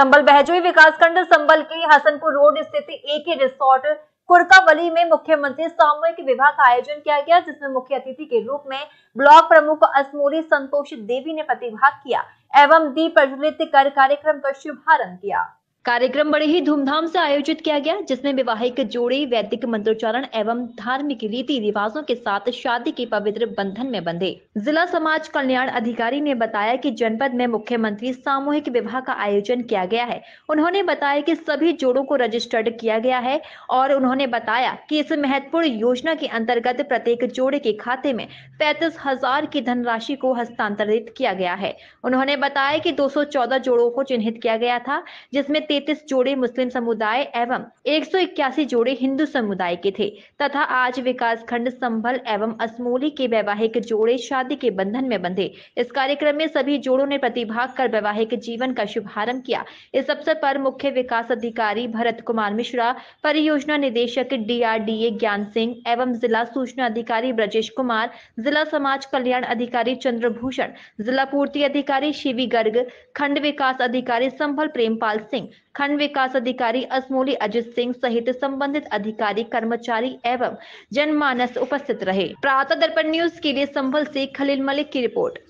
संबल बहजोई विकासखंड संबल के हसनपुर रोड स्थित एक ही रिसोर्ट कुरकावली में मुख्यमंत्री सामूहिक विवाह का आयोजन किया गया जिसमें मुख्य अतिथि के रूप में ब्लॉक प्रमुख असमोरी संतोष देवी ने प्रतिभाग किया एवं दीप प्रज्वलित कर कार्यक्रम का शुभारंभ किया कार्यक्रम बड़े ही धूमधाम से आयोजित किया गया जिसमें विवाहिक जोड़े वैदिक मंत्रोच्चारण एवं धार्मिक रीति रिवाजों के साथ शादी के पवित्र बंधन में बंधे जिला समाज कल्याण अधिकारी ने बताया कि जनपद में मुख्यमंत्री सामूहिक विवाह का आयोजन किया गया है उन्होंने बताया कि सभी जोड़ों को रजिस्टर्ड किया गया है और उन्होंने बताया कि इस महत्वपूर्ण योजना के अंतर्गत प्रत्येक जोड़े के खाते में पैंतीस हजार की धनराशि को हस्तांतरित किया गया है उन्होंने बताया की दो जोड़ों को चिन्हित किया गया था जिसमें तैतीस जोड़े मुस्लिम समुदाय एवं इक्यासी जोड़े हिंदू समुदाय के थे तथा आज विकास खंड संभल एवं असमोली के वैवाहिक जोड़े शादी के बंधन में बंधे इस कार्यक्रम में सभी जोड़ों ने प्रतिभाग कर वैवाहिक जीवन का शुभारंभ किया इस अवसर पर मुख्य विकास अधिकारी भरत कुमार मिश्रा परियोजना निदेशक डीआरडीए ज्ञान सिंह एवं जिला सूचना अधिकारी ब्रजेश कुमार जिला समाज कल्याण अधिकारी चंद्रभूषण जिला पूर्ति अधिकारी शिवी गर्ग खंड विकास अधिकारी संभल प्रेमपाल सिंह खंड विकास अधिकारी असमोली अजीत सिंह सहित संबंधित अधिकारी कर्मचारी एवं जनमानस उपस्थित रहे प्रातः दर्पण न्यूज के लिए संभल से खलील मलिक की रिपोर्ट